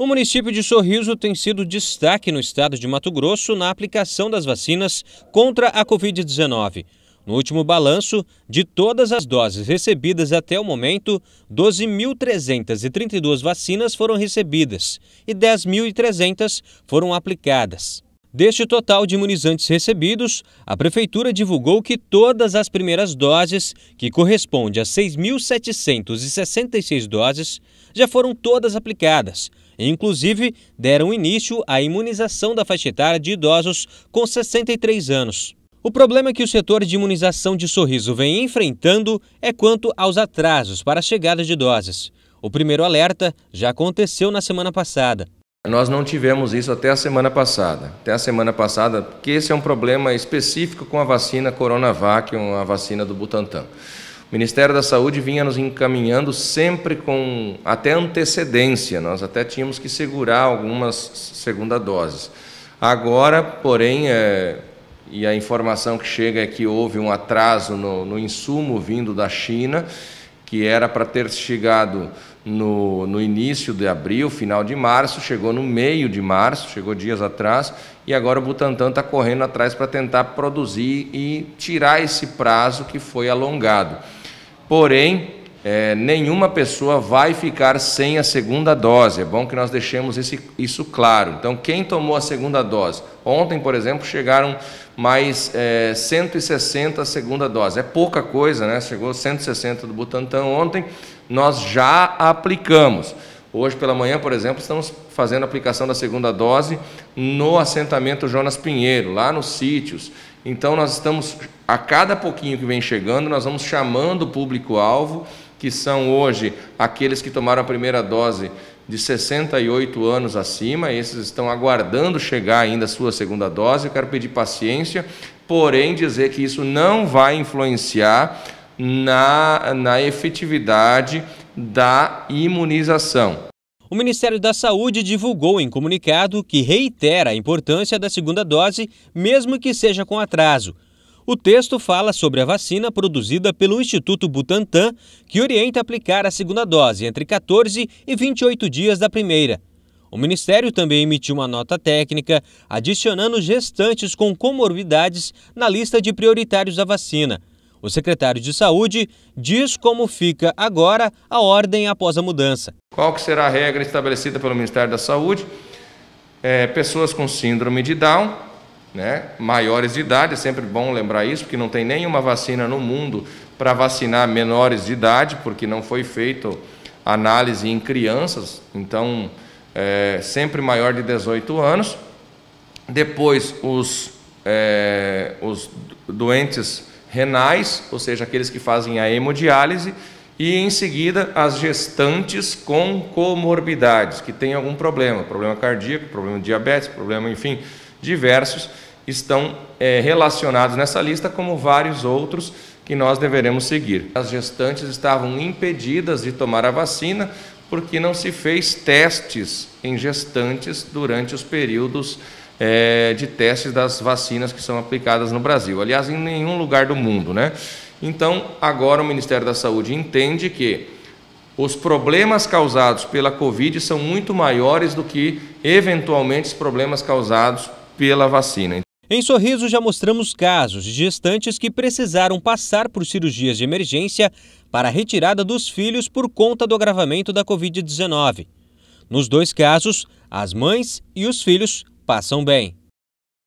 O município de Sorriso tem sido destaque no estado de Mato Grosso na aplicação das vacinas contra a Covid-19. No último balanço, de todas as doses recebidas até o momento, 12.332 vacinas foram recebidas e 10.300 foram aplicadas. Deste total de imunizantes recebidos, a Prefeitura divulgou que todas as primeiras doses, que corresponde a 6.766 doses, já foram todas aplicadas, Inclusive, deram início à imunização da faixa etária de idosos com 63 anos. O problema que o setor de imunização de sorriso vem enfrentando é quanto aos atrasos para a chegada de doses. O primeiro alerta já aconteceu na semana passada. Nós não tivemos isso até a semana passada. Até a semana passada, porque esse é um problema específico com a vacina Coronavac, uma vacina do Butantan. O Ministério da Saúde vinha nos encaminhando sempre com até antecedência, nós até tínhamos que segurar algumas segunda doses. Agora, porém, é, e a informação que chega é que houve um atraso no, no insumo vindo da China, que era para ter chegado no, no, início de abril, final de março, chegou no meio de março, chegou dias atrás, e agora o Butantan está correndo atrás para tentar produzir e tirar esse prazo que foi alongado. Porém, é, nenhuma pessoa vai ficar sem a segunda dose. É bom que nós deixemos esse, isso claro. Então, quem tomou a segunda dose? Ontem, por exemplo, chegaram mais é, 160 a segunda dose. É pouca coisa, né? Chegou 160 do Butantan ontem, nós já aplicamos. Hoje pela manhã, por exemplo, estamos fazendo a aplicação da segunda dose no assentamento Jonas Pinheiro, lá nos sítios. Então nós estamos, a cada pouquinho que vem chegando, nós vamos chamando o público-alvo, que são hoje aqueles que tomaram a primeira dose de 68 anos acima, esses estão aguardando chegar ainda a sua segunda dose. Eu quero pedir paciência, porém dizer que isso não vai influenciar na, na efetividade da imunização. O Ministério da Saúde divulgou em comunicado que reitera a importância da segunda dose, mesmo que seja com atraso. O texto fala sobre a vacina produzida pelo Instituto Butantan, que orienta aplicar a segunda dose entre 14 e 28 dias da primeira. O Ministério também emitiu uma nota técnica adicionando gestantes com comorbidades na lista de prioritários da vacina. O secretário de Saúde diz como fica agora a ordem após a mudança. Qual que será a regra estabelecida pelo Ministério da Saúde? É, pessoas com síndrome de Down, né, maiores de idade, é sempre bom lembrar isso, porque não tem nenhuma vacina no mundo para vacinar menores de idade, porque não foi feita análise em crianças, então é, sempre maior de 18 anos. Depois, os, é, os doentes renais, ou seja, aqueles que fazem a hemodiálise, e em seguida as gestantes com comorbidades, que têm algum problema, problema cardíaco, problema diabetes, problema, enfim, diversos, estão é, relacionados nessa lista, como vários outros que nós deveremos seguir. As gestantes estavam impedidas de tomar a vacina porque não se fez testes em gestantes durante os períodos é, de testes das vacinas que são aplicadas no Brasil. Aliás, em nenhum lugar do mundo, né? Então, agora o Ministério da Saúde entende que os problemas causados pela Covid são muito maiores do que, eventualmente, os problemas causados pela vacina. Em Sorriso já mostramos casos de gestantes que precisaram passar por cirurgias de emergência para a retirada dos filhos por conta do agravamento da Covid-19. Nos dois casos, as mães e os filhos passam bem.